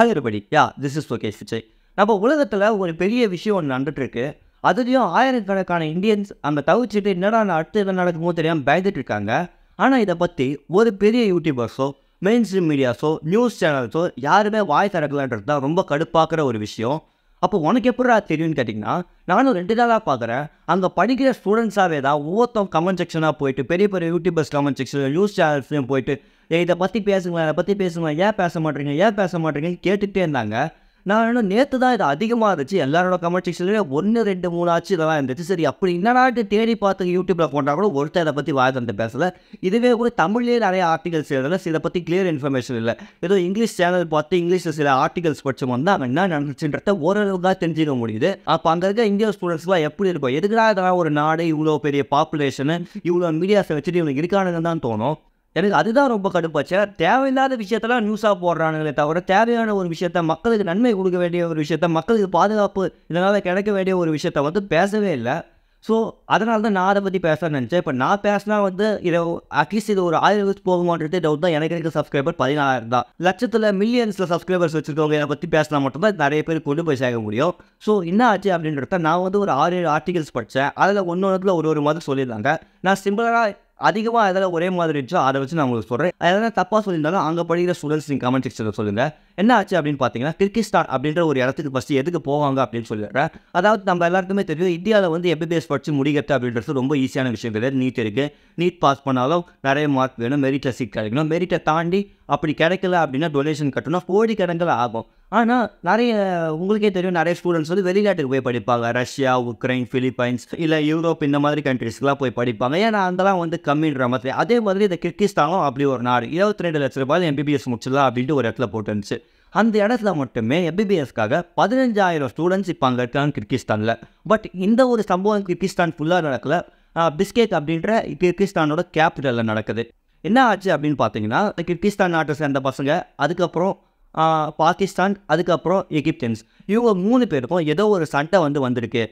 hi ya this is Lokesh Vijay நம்ம உலகத்தில் ஒரு பெரிய விஷயம் ஒன்று நடந்துட்டுருக்கு அதுலேயும் ஆயிரக்கணக்கான இந்தியன்ஸ் அந்த தவிச்சிட்டு என்னடா அடுத்து என்ன நடக்குமோ தெரியாமல் பயந்துட்டு இருக்காங்க ஆனால் இதை பற்றி ஒரு பெரிய யூடியூபர்ஸோ மெயின் ஸ்ட்ரீம் மீடியாஸோ நியூஸ் சேனல்ஸோ யாருமே வாய் திறக்கலான்றது தான் ரொம்ப கடுப்பாக்குற ஒரு விஷயம் அப்போ உனக்கு எப்படா தெரியும்னு கேட்டிங்கன்னா நானும் ரெண்டு நாளாக பார்க்குறேன் அங்கே படிக்கிற ஸ்டூடெண்ட்ஸாகவே தான் ஒவ்வொருத்தவங்க கமெண்ட் செக்ஷனாக போயிட்டு பெரிய பெரிய யூடியூபர்ஸ் கமெண்ட் செக்ஷன் நியூஸ் சேனல்ஸ்லையும் போயிட்டு இதை பற்றி பேசுங்களேன் இதை பற்றி பேசுங்களேன் ஏன் பேச மாட்டேறீங்க ஏன் பேச மாட்டேறீங்கன்னு கேட்டுகிட்டே இருந்தாங்க நான் வேணும் நேற்று தான் இது அதிகமாக இருந்துச்சு எல்லாரோட கமெண்ட் செக்ஷன்லேயே ஒன்று ரெண்டு மூணு ஆச்சு இதெல்லாம் இருந்துச்சு சரி அப்படி என்னடாட்டு தேடி பார்த்து யூடியூப்பில் போட்டால் கூட ஒருத்தர் இதை பற்றி வாய்ந்து பேசலை இதுவே கூட தமிழ்லேயே நிறைய ஆர்டிகல்ஸ் எழுதல இதை பற்றி கிளியர் இன்ஃபர்மேஷன் இல்லை ஏதோ இங்கிலீஷ் சேனல் பார்த்து இங்கிலீஷில் சில ஆர்டிகல்ஸ் படிச்சு வந்தால் அவன் என்ன ஓரளவு ஓரளவுக்காக தெரிஞ்சுக்க முடியுது அப்போ அங்கே இருக்க இந்திய ஸ்டூடெண்ட்ஸ்லாம் எப்படி இருக்கும் எதுக்குடா இதெல்லாம் ஒரு நாடு இவ்வளோ பெரிய பாப்புலேஷனு இவ்வளோ மீடியாஸை வச்சுட்டு இவங்க இருக்கானுங்க தான் தோணும் எனக்கு அதுதான் ரொம்ப கடுப்பாச்சு தேவையில்லாத விஷயத்தெல்லாம் நியூஸாக போடுறானுங்களே தவிர தேவையான ஒரு விஷயத்த மக்களுக்கு நன்மை கொடுக்க வேண்டிய ஒரு விஷயத்த மக்களுக்கு பாதுகாப்பு இதனால் கிடைக்க வேண்டிய ஒரு விஷயத்த வந்து பேசவே இல்லை ஸோ அதனால தான் நான் அதை பற்றி பேச நினச்சேன் இப்போ நான் பேசினா வந்து இதை அட்லீஸ்ட் இது ஒரு ஆயிரம் வியூஸ் போகுமான்றது டவுட் தான் எனக்கு இருக்க சப்ஸ்கிரைபர் பதினாலாயிரம் தான் லட்சத்தில் மில்லியன்ஸில் சப்ஸ்கிரைபர்ஸ் வச்சுருக்கவங்க இதை பற்றி பேசினா மட்டும்தான் நிறைய பேர் கொண்டு போய் சேர்க்க முடியும் ஸோ என்ன ஆச்சு அப்படின்றத நான் வந்து ஒரு ஆறு ஏழு ஆர்டிகல்ஸ் படித்தேன் அதில் ஒன்று ஒன்றுல ஒரு ஒரு மாதிரி சொல்லியிருந்தாங்க நான் சிம்பிளாக அதிகமாக எதாவது ஒரே மாதிரி இருந்துச்சோ அதை வச்சு நான் உங்களுக்கு சொல்கிறேன் எதாவது தப்பாக சொல்லியிருந்தாலும் அங்கே படிக்கிற ஸ்டூடெண்ட்ஸ் நீங்கள் கமெண்ட் செக்ஷனில் சொல்லுங்கள் என்ன ஆச்சு அப்படின்னு பார்த்தீங்கன்னா கிர்கிஸ்தான் அப்படின்ற ஒரு இடத்துக்கு ஃபஸ்ட்டு எதுக்கு போவாங்க அப்படின்னு சொல்லிடுறேன் அதாவது நம்ம எல்லாருக்குமே தெரியும் இந்தியாவில் வந்து எம்பிபிஎஸ் படித்து முடிக்கிறது அப்படின்றது ரொம்ப ஈஸியான விஷயம் கிடையாது நீட் இருக்குது நீட் பாஸ் பண்ணாலும் நிறைய மார்க் வேணும் மெரிட்டில் சீட் கிடைக்கணும் மெரிட்டை தாண்டி அப்படி கிடைக்கல அப்படின்னா டொனேஷன் கட்டணும் கடங்கள் ஆகும் ஆனால் நிறைய உங்களுக்கே தெரியும் நிறைய ஸ்டூடெண்ட்ஸ் வந்து வெளிநாட்டுக்கு போய் படிப்பாங்க ரஷ்யா உக்ரைன் ஃபிலிப்பைன்ஸ் இல்லை யூரோப் இந்த மாதிரி கண்ட்ரிஸ்க்குலாம் போய் படிப்பாங்க ஏன்னா அதெல்லாம் வந்து கம்மின்ற மாதிரி அதே மாதிரி இந்த கிர்கிஸ்தானும் அப்படி ஒரு நாடு இருபத்தி ரெண்டு லட்ச ரூபாய் எம்பிபிஎஸ் முடிச்சிடலாம் அப்படின்ட்டு ஒரு இடத்துல போட்டுருந்துச்சு அந்த இடத்துல மட்டுமே எம்பிபிஎஸ்க்காக பதினஞ்சாயிரம் ஸ்டூடெண்ட்ஸ் இப்போ அங்கே இருக்காங்க கிர்கிஸ்தானில் பட் இந்த ஒரு சம்பவம் கிர்கிஸ்தான் ஃபுல்லாக நடக்கல பிஸ்கேக் அப்படின்ற கிர்கிஸ்தானோட கேபிட்டலில் நடக்குது என்ன ஆச்சு அப்படின்னு பார்த்தீங்கன்னா கிர்கிஸ்தான் நாட்டை சேர்ந்த பசங்க அதுக்கப்புறம் பாகிஸ்தான் அதுக்கப்புறம் எகிப்தியன்ஸ் இவங்க மூணு பேருக்கும் ஏதோ ஒரு சண்டை வந்து வந்திருக்கு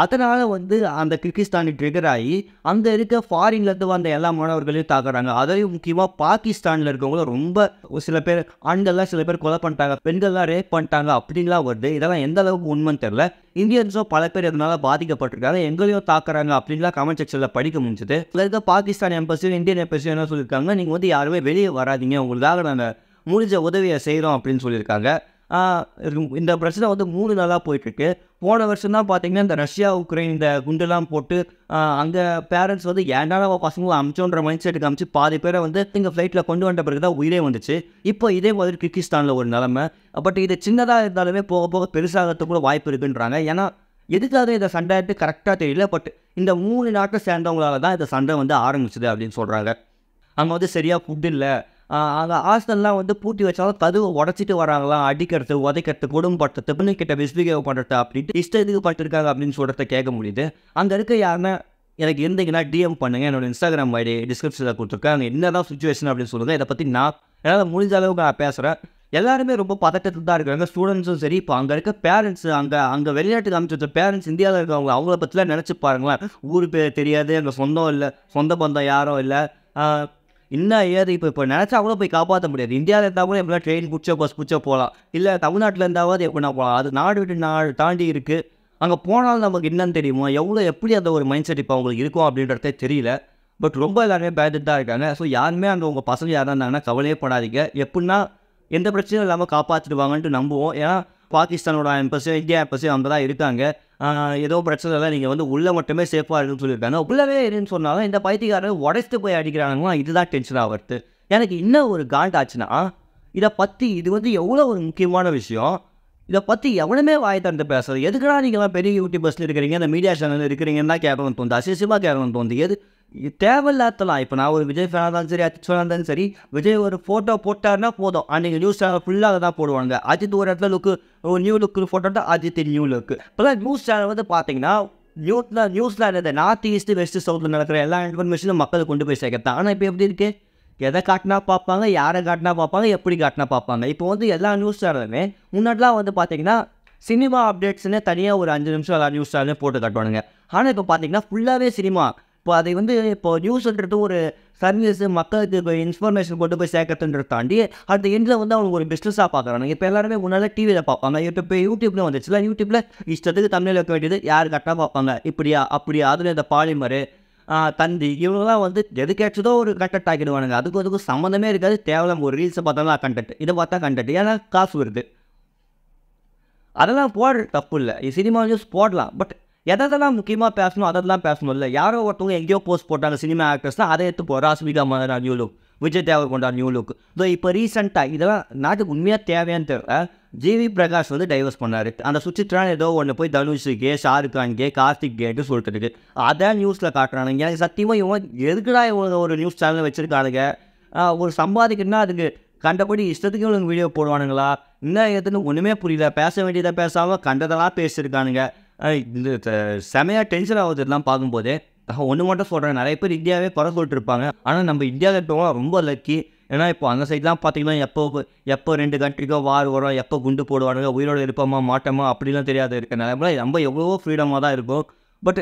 அதனால் வந்து அந்த கிர்கிஸ்தானி ட்ரிகர் ஆகி அங்கே இருக்க ஃபாரின்லேருந்து வந்த எல்லா மாணவர்களையும் தாக்குறாங்க அதையும் முக்கியமாக பாகிஸ்தானில் இருக்கவங்கள ரொம்ப சில பேர் ஆண்கள்லாம் சில பேர் கொலை பண்ணிட்டாங்க பெண்கள்லாம் ரேப் பண்ணிட்டாங்க அப்படின்லாம் வருது இதெல்லாம் எந்த அளவுக்கு உண்மைன்னு தெரில இந்தியன்ஸும் பல பேர் இதனால் பாதிக்கப்பட்டிருக்காங்க எங்களையும் தாக்குறாங்க அப்படின்லாம் கமெண்ட் செக்ஷனில் படிக்க முடிஞ்சது இதில் இருக்க பாகிஸ்தான் எம்பசியும் இந்தியன் எம்பசியும் என்ன சொல்லியிருக்காங்க நீங்கள் வந்து யாருமே வெளியே வராதிங்க உங்களுக்காக நாங்கள் முடிஞ்ச உதவியை செய்கிறோம் அப்படின்னு சொல்லியிருக்காங்க இந்த பிரச்சனை வந்து மூணு நாளாக போயிட்டுருக்கு போன வருஷம் தான் பார்த்தீங்கன்னா இந்த ரஷ்யா உக்ரைன் இந்த குண்டெல்லாம் போட்டு அங்கே பேரண்ட்ஸ் வந்து ஏன்னா நம்ம பசங்களும் அமிச்சோன்ற மைண்ட் செட்டுக்கு அமிச்சு பாதி பேரை வந்து இங்கே ஃப்ளைட்டில் கொண்டு வந்த பிறகு தான் உயிரே வந்துச்சு இப்போ இதே மாதிரி கிர்கிஸ்தானில் ஒரு நிலமை பட் இது சின்னதாக இருந்தாலுமே போக போக பெருசாகிறதுக்கு கூட வாய்ப்பு இருக்குன்றாங்க ஏன்னா எதுக்காக இதை சண்டைட்டு கரெக்டாக தெரியல பட் இந்த மூணு நாட்டை சேர்ந்தவங்களால தான் இந்த சண்டை வந்து ஆரம்பிச்சது அப்படின்னு சொல்கிறாங்க அங்கே வந்து சரியாக ஃபுட் இல்லை அந்த ஹாஸ்டல்லாம் வந்து பூட்டி வச்சாலும் கதுவை உடச்சிட்டு வராங்களாம் அடிக்கிறது உதைக்கிறது குடும்பப்படுத்துறது கிட்ட விஸ்வீகம் பண்ணுறது அப்படின்ட்டு இதுக்கு பட்டிருக்காங்க அப்படின்னு சொல்கிறத கேட்க முடியுது அங்கே இருக்க யாருன்னா எனக்கு இருந்தீங்கன்னா டிஎம் பண்ணுங்கள் என்னோடய இன்ஸ்டாகிராம் ஐடி டிஸ்கிரிப்ஷனில் கொடுத்துருக்காங்க என்ன தான் சுச்சுவேஷன் அப்படின்னு சொல்லுங்கள் இதை பற்றி நான் என்னால் முடிஞ்ச அளவுக்கு நான் பேசுகிறேன் எல்லாருமே ரொம்ப பதட்டத்தில் தான் இருக்கிறாங்க ஸ்டூடெண்ட்ஸும் சரி இப்போ அங்கே இருக்க பேரண்ட்ஸ் அங்கே அங்கே வெளிநாட்டுக்கு வச்ச பேரண்ட்ஸ் இந்தியாவில் இருக்கவங்க அவங்கள பற்றிலாம் நினச்சி பாருங்களேன் ஊர் பேர் தெரியாது எங்கள் சொந்தம் இல்லை சொந்த பந்தம் யாரும் இல்லை இன்னும் ஏது இப்போ இப்போ நினச்சா கூட போய் காப்பாற்ற முடியாது இந்தியாவில் இருந்தால் கூட எப்படிலாம் ட்ரெயின் பிடிச்சோ பஸ் பிடிச்சோ போகலாம் இல்லை தமிழ்நாட்டில் இருந்தாவது எப்படின்னா போகலாம் அது நாடு விட்டு நாடு தாண்டி இருக்குது அங்கே போனாலும் நமக்கு என்னன்னு தெரியுமா எவ்வளோ எப்படி அந்த ஒரு மைண்ட் செட் இப்போ அவங்களுக்கு இருக்கும் அப்படின்றதே தெரியல பட் ரொம்ப எல்லாருமே பேட்டு தான் இருக்காங்க ஸோ யாருமே அங்கே உங்கள் பசங்க யாராக இருந்தாங்கன்னா கவலையே படாதீங்க எப்படின்னா எந்த பிரச்சனையும் இல்லாமல் காப்பாற்றிடுவாங்கன்ட்டு நம்புவோம் ஏன்னா பாகிஸ்தானோட எம்பசி இந்தியா எம்பசி அவங்க தான் இருக்காங்க ஏதோ பிரச்சனை இல்லை நீங்கள் வந்து உள்ளே மட்டுமே சேஃபாக இருக்குன்னு சொல்லியிருக்காங்க உள்ளவே இருன்னு சொன்னாலும் இந்த பைத்தியக்காரர் உடச்சிட்டு போய் அடிக்கிறாங்கன்னா இதுதான் டென்ஷனாக வருது எனக்கு இன்னும் ஒரு காண்ட் ஆச்சுன்னா இதை பற்றி இது வந்து எவ்வளோ ஒரு முக்கியமான விஷயம் இதை பற்றி எவ்வளவுமே வாய் திறந்து பேசுறது எதுக்குடா நீங்கள் பெரிய யூடியூபர்ஸில் இருக்கிறீங்க இந்த மீடியா இருக்கிறீங்கன்னு இருக்கிறீங்கன்னா கேட்கணும்னு தோணுது அசிசியமாக கேட்கணும்னு தோணுது எது தேவையில்லாதலாம் இப்போ நான் ஒரு விஜய் ஃபேனாக இருந்தாலும் சரி அஜித் ஃபேனாக இருந்தாலும் சரி விஜய் ஒரு ஃபோட்டோ போட்டார்னா போதும் அன்றைக்கி நியூஸ் சேனல் ஃபுல்லாக தான் போடுவாங்க அஜித் ஒரு இடத்துல லுக்கு ஒரு நியூ லுக்கு ஃபோட்டோ தான் அஜித் நியூ லுக்கு இப்போ நியூஸ் சேனல் வந்து பார்த்தீங்கன்னா நியூஸ்ல நியூஸில் இருந்தது நார்த் ஈஸ்ட் வெஸ்ட் சவுத்தில் நடக்கிற எல்லா இன்ஃபர்மேஷனும் மக்கள் கொண்டு போய் சேர்க்கத்தான் ஆனால் இப்போ எப்படி இருக்குது எதை காட்டினா பார்ப்பாங்க யாரை காட்டினா பார்ப்பாங்க எப்படி காட்டினா பார்ப்பாங்க இப்போ வந்து எல்லா நியூஸ் சேனலுமே முன்னாடிலாம் வந்து பார்த்தீங்கன்னா சினிமா அப்டேட்ஸ்னு தனியாக ஒரு அஞ்சு நிமிஷம் எல்லா நியூஸ் சேனலையும் போட்டு காட்டுவானுங்க ஆனால் இப்போ பார்த்தீங்கன்னா ஃபுல்லாகவே சினிமா இப்போ அதை வந்து இப்போ நியூஸ்ன்றது ஒரு சர்வீஸ் மக்களுக்கு இப்போ இன்ஃபர்மேஷன் கொண்டு போய் சேர்க்கறதுன்றதை தாண்டி அந்த எண்டில் வந்து அவங்க ஒரு பிஸ்னஸாக பார்க்குறாங்க இப்போ எல்லாருமே முன்னால் டிவியில் பார்ப்பாங்க இப்போ யூடியூப்ல வந்துச்சுல யூடியூப்பில் இஷ்டத்துக்கு தமிழில் வைக்க வேண்டியது யார் கரெக்டாக பார்ப்பாங்க இப்படியா அப்படியா அதில் இந்த பாலிமரு தந்தி இவங்களாம் வந்து எது கேட்டதோ ஒரு கண்டெக்ட் ஆக்கிடுவானுங்க அதுக்கு அதுக்கும் சம்மந்தமே இருக்காது தேவலாம் ஒரு ரீல்ஸை பார்த்தா கண்டெக்ட் இதை பார்த்தா கண்டெக்ட் ஏன்னா காசு வருது அதெல்லாம் போடுற தப்பு இல்லை சினிமா நியூஸ் போடலாம் பட் எதெல்லாம் முக்கியமாக பேசணும் அதெல்லாம் பேசணும் இல்லை யாரோ ஒருத்தவங்க எங்கேயோ போஸ்ட் போட்டாங்க சினிமா ஆக்டர்ஸ்னால் அதை எடுத்து போகிறா Rashmika Mandanna new look Vijay Deverakonda new look so இப்போ ரீசெண்டாக இதெல்லாம் நாட்டுக்கு உண்மையாக தேவையான தேவை ஜிவி பிரகாஷ் வந்து டைவர்ஸ் பண்ணார் அந்த சுச்சித்ரான் ஏதோ ஒன்று போய் தனுஷுக்கே கே கார்த்திக் கேட்டு சொல்லிட்டு இருக்கு அதான் நியூஸில் காட்டுறானுங்க எனக்கு சத்தியமாக இவன் எதுக்குடா இவங்க ஒரு நியூஸ் சேனல் வச்சுருக்கானுங்க ஒரு சம்பாதிக்கணும்னா அதுக்கு கண்டபடி இஷ்டத்துக்கு இவங்க வீடியோ போடுவானுங்களா என்ன எதுன்னு ஒன்றுமே புரியல பேச வேண்டியதாக பேசாமல் கண்டதெல்லாம் பேசியிருக்கானுங்க இது செமையாக டென்ஷன் ஆகுது இதெல்லாம் பார்க்கும்போதே ஒன்று மட்டும் சொல்கிறேன் நிறைய பேர் இந்தியாவே குறை சொல்லிட்டு இருப்பாங்க ஆனால் நம்ம இந்தியாவில் இருக்கவங்க ரொம்ப லக்கி ஏன்னா இப்போ அந்த சைட்லாம் பார்த்திங்கன்னா எப்போ எப்போ ரெண்டு கண்ட்ரிக்கோ வார் வரும் எப்போ குண்டு போடுவானுங்க உயிரோடு இருப்போமா மாட்டோமா அப்படிலாம் தெரியாது இருக்க நிலமில் ரொம்ப எவ்வளவோ ஃப்ரீடமாக தான் இருக்கும் பட்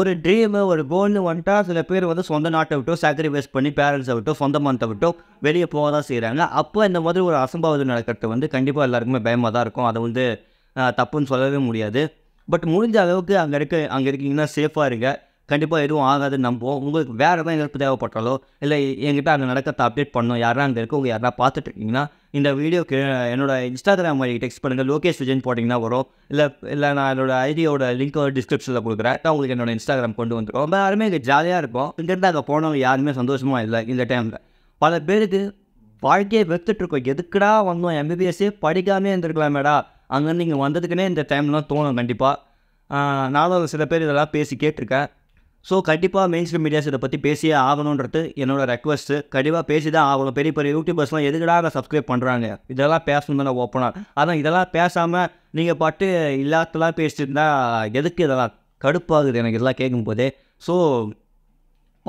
ஒரு ட்ரீமு ஒரு கோல்னு வந்துட்டால் சில பேர் வந்து சொந்த நாட்டை விட்டோ சாக்ரிஃபைஸ் பண்ணி பேரண்ட்ஸை விட்டோ சொந்த மனத்தை விட்டோ வெளியே போக தான் செய்கிறாங்க அப்போ இந்த மாதிரி ஒரு அசம்பாவது நடக்கிறது வந்து கண்டிப்பாக எல்லாருக்குமே பயமாக தான் இருக்கும் அதை வந்து தப்புன்னு சொல்லவே முடியாது பட் முடிஞ்ச அளவுக்கு அங்கே இருக்க அங்கே இருக்கீங்கன்னா சேஃபாக இருங்க கண்டிப்பாக எதுவும் ஆகாதுன்னு நம்புவோம் உங்களுக்கு வேறு எதாவது எங்களுக்கு தேவைப்பட்டாலோ இல்லை எங்கிட்ட அங்கே நடக்கிறத அப்டேட் பண்ணோம் யாரா அங்கே உங்கள் யாரா பார்த்துட்டு இருக்கீங்கன்னா இந்த கே என்னோட இன்ஸ்டாகிராம் வழி டெக்ஸ்ட் பண்ணுங்கள் லோகேஷ் விஜயன் போட்டிங்கன்னா வரும் இல்லை இல்லை நான் என்னோடய ஐடியோட லிங்க் டிஸ்கிரிப்ஷனில் கொடுக்குறேன் உங்களுக்கு என்னோடய இன்ஸ்டாகிராம் கொண்டு வந்துடும் ரொம்ப யாருமே இங்கே ஜாலியாக இருக்கும் இங்கேருந்து அங்கே போனவங்க யாருமே சந்தோஷமாக இல்லை இந்த டைமில் பல பேருக்கு வாழ்க்கையை வெத்துட்ருக்கோம் எதுக்குடா வந்தோம் எம்பிபிஎஸ்ஸே படிக்காமே இருந்திருக்கலாமேடா அங்கேருந்து இங்கே வந்ததுக்குன்னே இந்த டைம்லாம் தோணும் கண்டிப்பாக நானும் சில பேர் இதெல்லாம் பேசி கேட்டிருக்கேன் ஸோ கண்டிப்பாக மெயின் ஸ்ட்ரீம் மீடியாஸ் இதை பற்றி பேசியே ஆகணுன்றது என்னோடய ரெக்வஸ்ட்டு கண்டிப்பாக பேசி தான் ஆகணும் பெரிய பெரிய யூடியூபர்ஸ்லாம் எதுக்கடா சப்ஸ்கிரைப் பண்ணுறாங்க இதெல்லாம் பேசணும் தானே ஓப்பனாக ஆனால் இதெல்லாம் பேசாமல் நீங்கள் பாட்டு இல்லாதலாம் பேசிட்டுருந்தா எதுக்கு இதெல்லாம் கடுப்பாகுது எனக்கு இதெல்லாம் கேட்கும்போதே ஸோ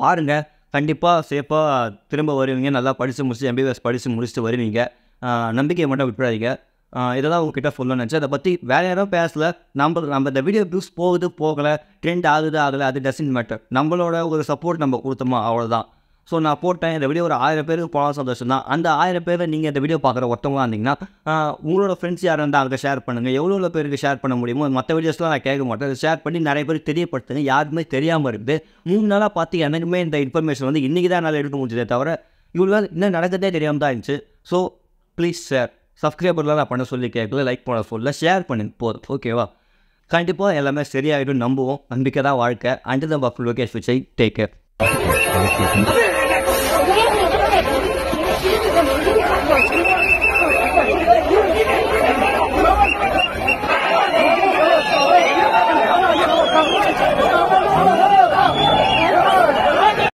பாருங்கள் கண்டிப்பாக சேஃபாக திரும்ப வருவீங்க நல்லா படித்து முடிச்சு எம்பிபிஎஸ் படித்து முடிச்சுட்டு வருவீங்க நம்பிக்கையை மட்டும் விட்டுறாதீங்க இதை தான் உங்ககிட்ட சொல்லணும்னு நினச்சேன் அதை பற்றி வேறு யாரும் பேசல நம்ம நம்ம இந்த வீடியோ வியூஸ் போகுது போகலை ட்ரெண்ட் ஆகுது ஆகலை அது டசன் மேட்டர் நம்மளோட ஒரு சப்போர்ட் நம்ம கொடுத்தோமா அவ்வளோதான் ஸோ நான் போட்டேன் இந்த வீடியோ ஒரு ஆயிரம் பேருக்கு போனால் சந்தோஷம் தான் அந்த ஆயிரம் பேர் நீங்கள் இந்த வீடியோ பார்க்குற ஒருத்தவங்க வந்தீங்கன்னா உங்களோட ஃப்ரெண்ட்ஸ் யாராக இருந்தால் அதை ஷேர் பண்ணுங்கள் எவ்வளோ பேருக்கு ஷேர் பண்ண முடியுமோ மற்ற வீடியோஸ்லாம் நான் கேட்க மாட்டேன் ஷேர் பண்ணி நிறைய பேருக்கு தெரியப்படுத்துங்க யாருமே தெரியாமல் இருக்குது மூணு நாளாக பார்த்து எனக்குமே இந்த இன்ஃபர்மேஷன் வந்து இன்றைக்கி தான் என்னால் எடுக்க முடிஞ்சதே தவிர இவ்வளோ இன்னும் நடக்கிறதே தெரியாமல் தான் இருந்துச்சு ஸோ ப்ளீஸ் சார் சப்ஸ்கிரைபர்லாம் நான் பண்ண சொல்லி கேட்கல லைக் பண்ண சொல்ல ஷேர் பண்ணி போதும் ஓகேவா கண்டிப்பாக எல்லாமே சரியாகிடும் நம்புவோம் நம்பிக்கை தான் வாழ்க்கை அண்டு தான் பஃப் லோகேஷ் விஜய் டேக் கேர்